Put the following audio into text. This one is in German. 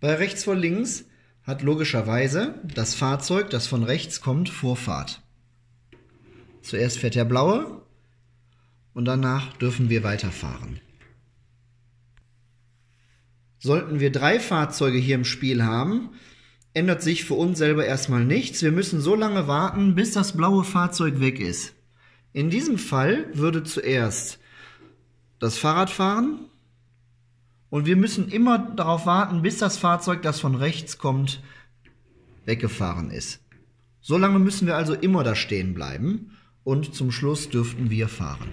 Bei rechts vor links hat logischerweise das Fahrzeug, das von rechts kommt, Vorfahrt. Zuerst fährt der blaue und danach dürfen wir weiterfahren. Sollten wir drei Fahrzeuge hier im Spiel haben, ändert sich für uns selber erstmal nichts. Wir müssen so lange warten, bis das blaue Fahrzeug weg ist. In diesem Fall würde zuerst das Fahrrad fahren, und wir müssen immer darauf warten, bis das Fahrzeug, das von rechts kommt, weggefahren ist. So lange müssen wir also immer da stehen bleiben und zum Schluss dürften wir fahren.